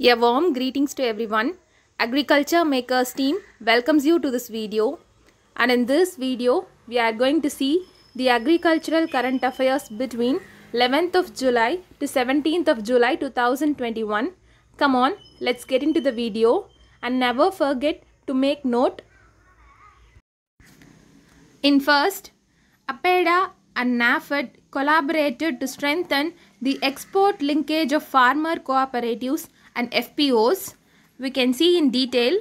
A warm greetings to everyone. Agriculture Makers team welcomes you to this video. And in this video, we are going to see the agricultural current affairs between 11th of July to 17th of July 2021. Come on, let's get into the video and never forget to make note. In first, APEDA and NAFED collaborated to strengthen the export linkage of farmer cooperatives and FPOs we can see in detail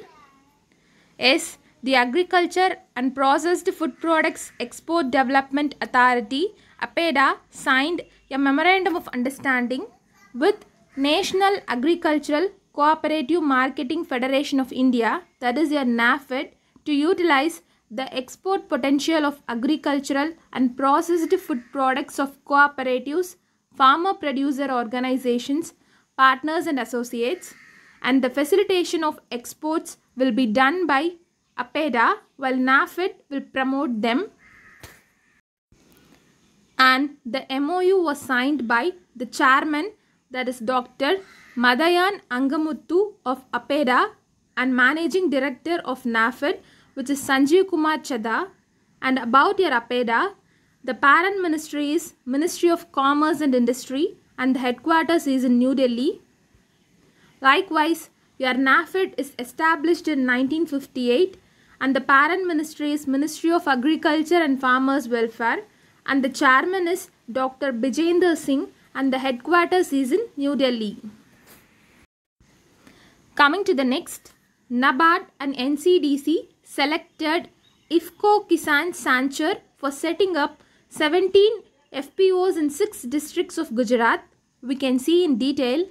is the Agriculture and Processed Food Products Export Development Authority APEDA signed a Memorandum of Understanding with National Agricultural Cooperative Marketing Federation of India that is your NAFED to utilize the export potential of agricultural and processed food products of cooperatives, farmer producer organizations partners and associates and the facilitation of exports will be done by APEDA while NAFID will promote them and the MOU was signed by the chairman that is Dr. Madayan Angamuttu of APEDA and managing director of NAFID which is Sanjeev Kumar Chada and about your APEDA the parent ministry is Ministry of Commerce and Industry and the headquarters is in New Delhi. Likewise, your NAFED is established in 1958 and the parent ministry is Ministry of Agriculture and Farmers Welfare and the chairman is Dr. Bijender Singh and the headquarters is in New Delhi. Coming to the next, NABARD and NCDC selected IFCO Kisan Sanchar for setting up 17 FPOs in six districts of Gujarat. We can see in detail.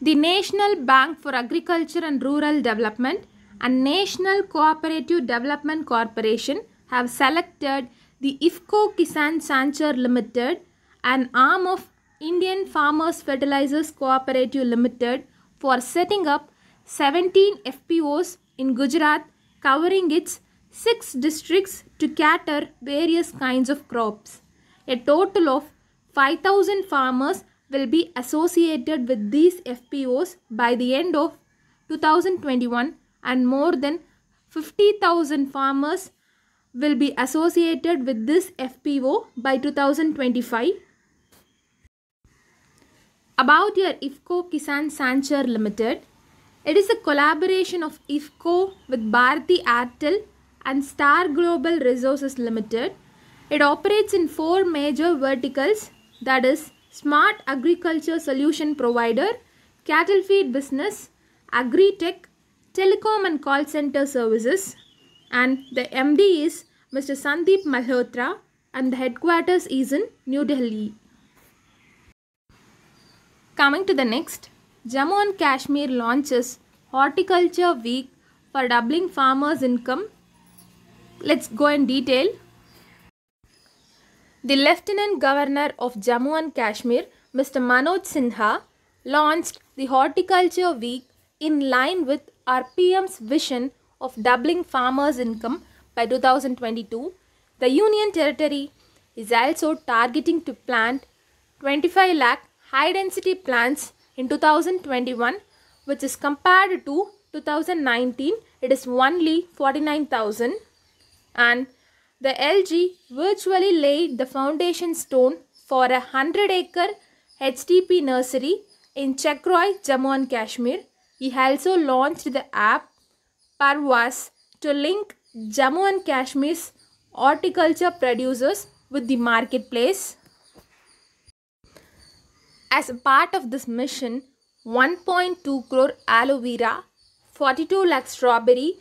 The National Bank for Agriculture and Rural Development and National Cooperative Development Corporation have selected the IFCO Kisan Sanchar Limited, an arm of Indian Farmers Fertilizers Cooperative Limited for setting up 17 FPOs in Gujarat covering its six districts to cater various kinds of crops. A total of 5000 farmers will be associated with these FPOs by the end of 2021 and more than 50,000 farmers will be associated with this FPO by 2025. About your IFCO Kisan Sanchar Limited, it is a collaboration of IFCO with Bharti Airtel and Star Global Resources Limited. It operates in four major verticals that is smart agriculture solution provider, cattle feed business, agri-tech, telecom and call center services and the MD is Mr. Sandeep Malhotra and the headquarters is in New Delhi. Coming to the next, Jammu and Kashmir launches Horticulture Week for doubling farmers' income Let's go in detail. The Lieutenant Governor of Jammu and Kashmir, Mr. Manoj Sinha, launched the Horticulture Week in line with RPM's vision of doubling farmers' income by 2022. The Union Territory is also targeting to plant 25 lakh high density plants in 2021 which is compared to 2019 it is only 49000 and the LG virtually laid the foundation stone for a 100 acre HDP nursery in Chakroy, Jammu and Kashmir. He also launched the app Parvas to link Jammu and Kashmir's horticulture producers with the marketplace. As a part of this mission, 1.2 crore aloe vera, 42 lakh strawberry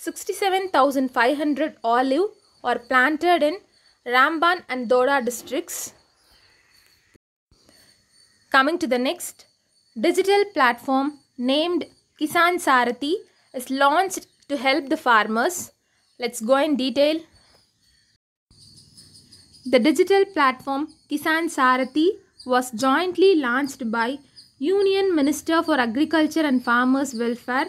67,500 olive are planted in Ramban and Doda districts. Coming to the next, digital platform named Kisan Sarathi is launched to help the farmers. Let's go in detail. The digital platform Kisan Sarathi was jointly launched by Union Minister for Agriculture and Farmers Welfare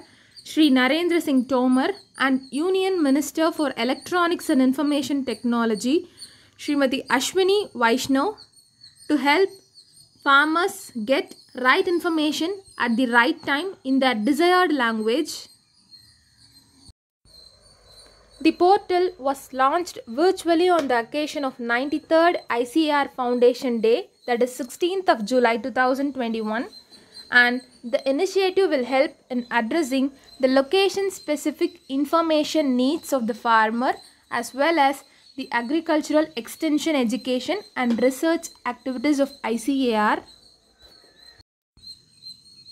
Sri Narendra Singh Tomar and Union Minister for Electronics and Information Technology Srimati Ashwini Vaishnav to help farmers get right information at the right time in their desired language. The portal was launched virtually on the occasion of 93rd ICAR Foundation Day that is 16th of July 2021 and the initiative will help in addressing the location-specific information needs of the farmer as well as the agricultural extension education and research activities of ICAR.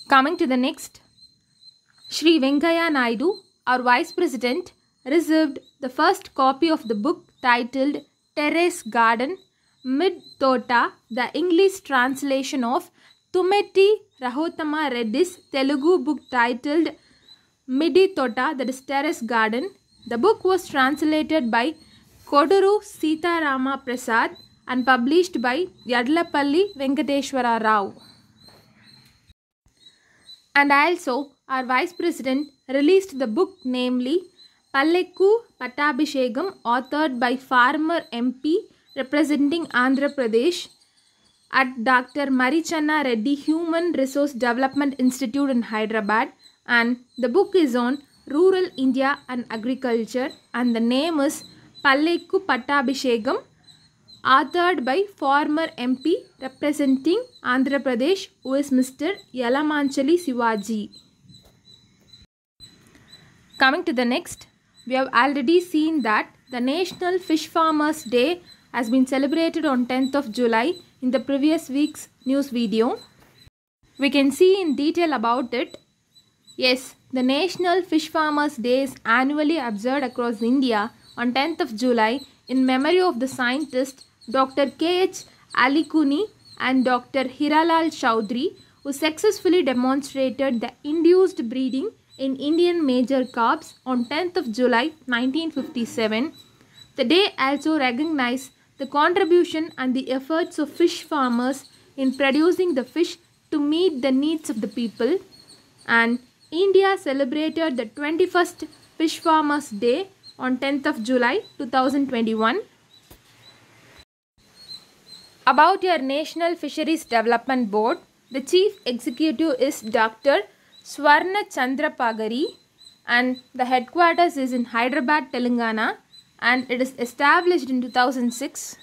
Coming to the next, Sri Venkaya Naidu, our Vice President, reserved the first copy of the book titled Terrace Garden, Mid Tota, the English translation of Tumetti Rahotama Reddy's Telugu book titled Midi Tota, that is Terrace Garden. The book was translated by Koduru Sita Rama Prasad and published by Yadlapalli Venkateshwara Rao. And also, our Vice President released the book namely Pallekku Pattabhishegam authored by Farmer MP representing Andhra Pradesh at Dr. Marichanna Reddy Human Resource Development Institute in Hyderabad and the book is on Rural India and Agriculture and the name is Palleku Pattabhishegam authored by former MP representing Andhra Pradesh who is Mr. Yalamanchali Sivaji. Coming to the next, we have already seen that the National Fish Farmers Day has been celebrated on 10th of July in the previous week's news video. We can see in detail about it. Yes, the National Fish Farmers Day is annually observed across India on 10th of July in memory of the scientists Dr. K.H. Alikuni and Dr. Hiralal Chaudhry, who successfully demonstrated the induced breeding in Indian major carps on 10th of July 1957. The day also recognizes the contribution and the efforts of fish farmers in producing the fish to meet the needs of the people and India celebrated the 21st Fish Farmers Day on 10th of July 2021. About your National Fisheries Development Board, the Chief Executive is Dr. Swarna Chandra Pagari and the headquarters is in Hyderabad, Telangana and it is established in 2006.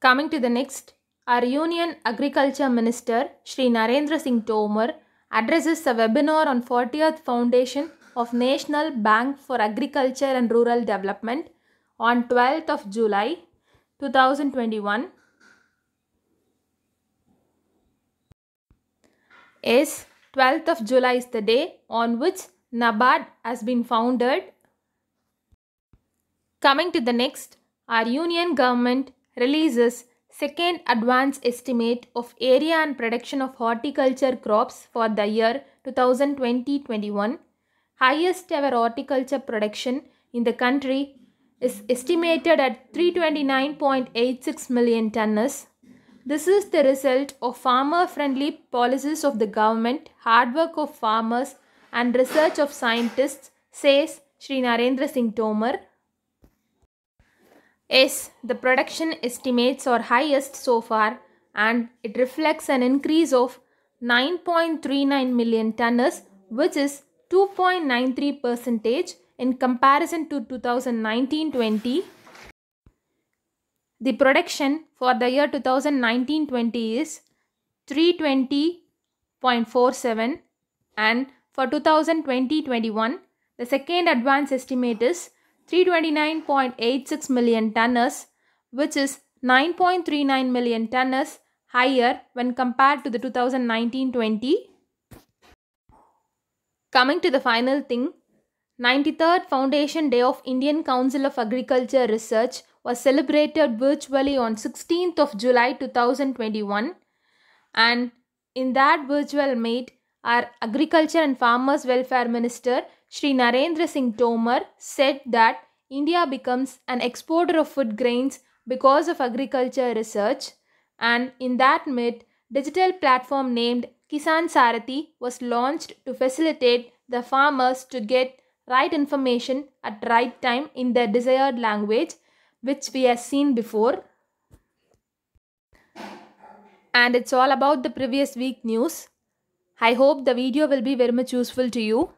Coming to the next, our Union Agriculture Minister Sri Narendra Singh Tomar addresses a webinar on 40th Foundation of National Bank for Agriculture and Rural Development on 12th of July 2021. Yes, 12th of July is the day on which NABARD has been founded Coming to the next, our union government releases second advance estimate of area and production of horticulture crops for the year 2020-21. Highest ever horticulture production in the country is estimated at 329.86 million tonnes. This is the result of farmer-friendly policies of the government, hard work of farmers and research of scientists, says Sri Narendra Singh Tomar, is the production estimates are highest so far and it reflects an increase of 9.39 million tonnes which is 2.93 percentage in comparison to 2019-20. The production for the year 2019-20 is 320.47 and for 2020-21 the second advance estimate is 329.86 million tonnes, which is 9.39 million tonnes higher when compared to the 2019-20. Coming to the final thing, 93rd Foundation Day of Indian Council of Agriculture Research was celebrated virtually on 16th of July 2021 and in that virtual meet our Agriculture and Farmers Welfare Minister Sri Narendra Singh Tomar said that India becomes an exporter of food grains because of agriculture research and in that mid, digital platform named Kisan Sarathi was launched to facilitate the farmers to get right information at right time in their desired language which we have seen before and it's all about the previous week news. I hope the video will be very much useful to you.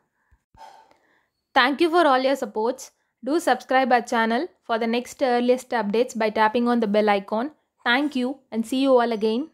Thank you for all your supports. Do subscribe our channel for the next earliest updates by tapping on the bell icon. Thank you and see you all again.